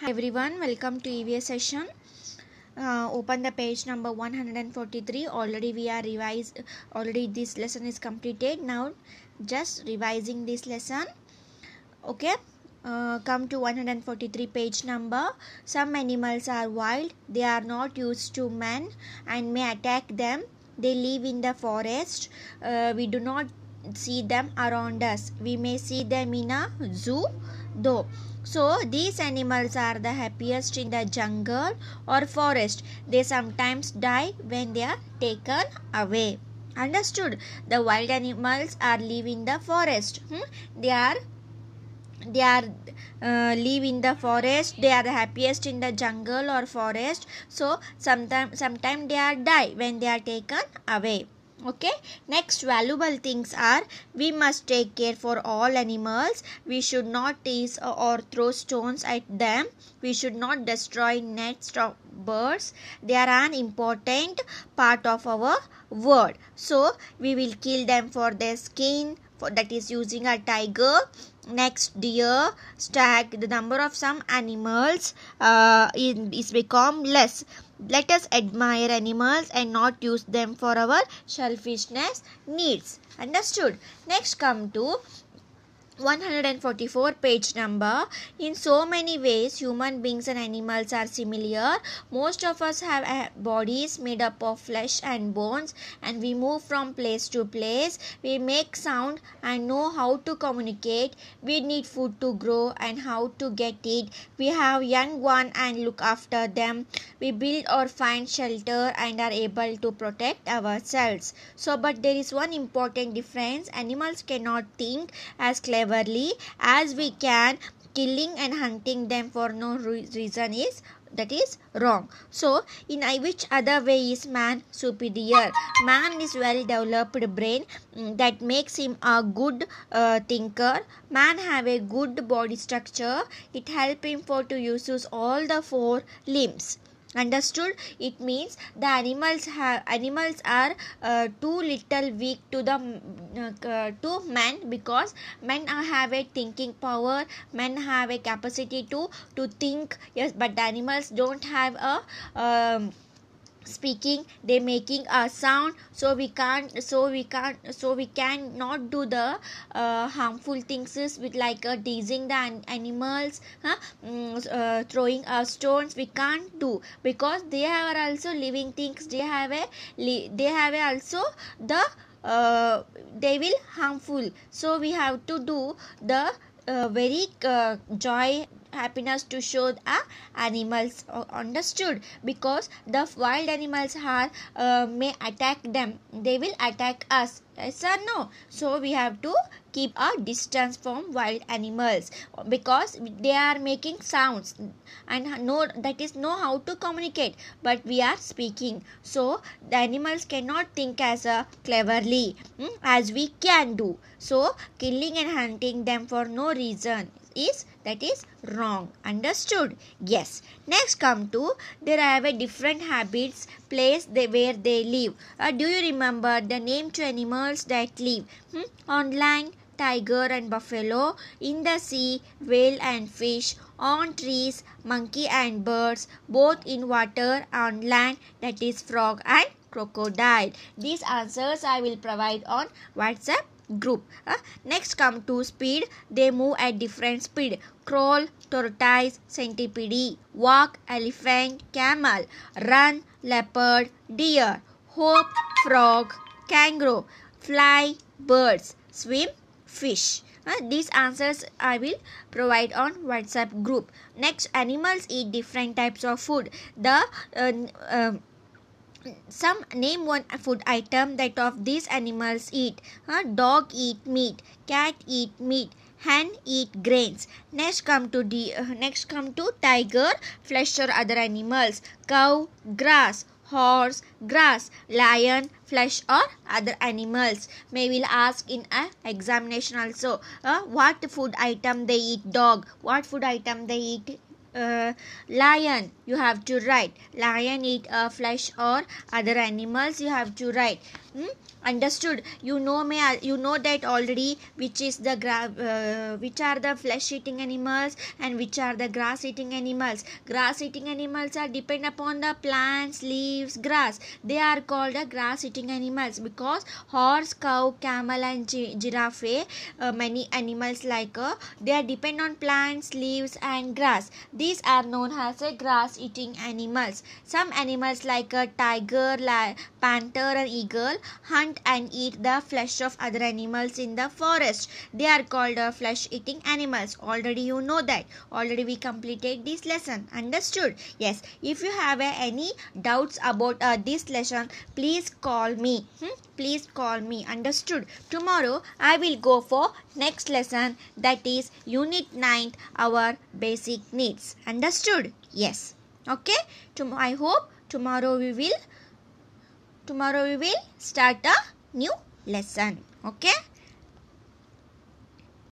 Hi everyone, welcome to EVA session. Uh, open the page number 143 already we are revised already this lesson is completed now just revising this lesson okay uh, come to 143 page number some animals are wild they are not used to man and may attack them they live in the forest uh, we do not see them around us we may see them in a zoo though. So these animals are the happiest in the jungle or forest. They sometimes die when they are taken away. Understood? The wild animals are live in the forest. Hmm? They are they are uh, live in the forest they are the happiest in the jungle or forest so sometimes sometime they are die when they are taken away okay next valuable things are we must take care for all animals we should not tease uh, or throw stones at them we should not destroy nests of birds they are an important part of our world so we will kill them for their skin for that is using a tiger next deer stag the number of some animals uh, is become less let us admire animals and not use them for our selfishness needs understood next come to 144 page number in so many ways human beings and animals are similar most of us have bodies made up of flesh and bones and we move from place to place we make sound and know how to communicate we need food to grow and how to get it we have young one and look after them we build or find shelter and are able to protect ourselves so but there is one important difference animals cannot think as clever cleverly as we can killing and hunting them for no reason is that is wrong so in which other way is man superior man is well developed brain mm, that makes him a good uh, thinker man have a good body structure it help him for to use all the four limbs understood it means the animals have animals are uh, too little weak to the mm, uh, to man because men have a thinking power men have a capacity to to think yes but the animals don't have a um, speaking they making a sound so we can't so we can't so we can not do the uh, harmful things with like uh, teasing the animals huh? Mm, uh, throwing uh, stones we can't do because they are also living things they have a they have a also the uh, they will harmful so we have to do the uh, very uh, joy happiness to show the animals understood because the wild animals are uh, may attack them they will attack us yes or no so we have to keep a distance from wild animals because they are making sounds and know that is know how to communicate but we are speaking so the animals cannot think as a uh, cleverly hmm, as we can do so killing and hunting them for no reason is that is wrong understood yes next come to they have a different habits place they where they live uh, do you remember the name to animals that live hmm? on land tiger and buffalo in the sea whale and fish on trees monkey and birds both in water on land that is frog and crocodile these answers i will provide on whatsapp group. Uh, next come to speed. They move at different speed. Crawl, tortoise, centipede, walk, elephant, camel, run, leopard, deer, hop, frog, kangaroo, fly, birds, swim, fish. Uh, these answers I will provide on WhatsApp group. Next, animals eat different types of food. The uh, uh some name one food item that of these animals eat Huh? dog eat meat cat eat meat hen eat grains next come to the uh, next come to tiger flesh or other animals cow grass horse grass lion flesh or other animals may will ask in a examination also uh, what food item they eat dog what food item they eat uh, lion you have to write lion eat uh, flesh or other animals you have to write hmm? understood you know may uh, you know that already which is the uh, which are the flesh eating animals and which are the grass eating animals grass eating animals are depend upon the plants leaves grass they are called the grass eating animals because horse cow camel and giraffe uh, many animals like uh, they are depend on plants leaves and grass these are known as grass eating animals. Some animals like a tiger, panther and eagle hunt and eat the flesh of other animals in the forest. They are called flesh eating animals. Already you know that. Already we completed this lesson. Understood? Yes. If you have any doubts about uh, this lesson, please call me. Hmm? please call me. Understood? Tomorrow I will go for next lesson that is unit 9 our basic needs. Understood? Yes. Okay? Tom I hope tomorrow we will tomorrow we will start a new lesson. Okay?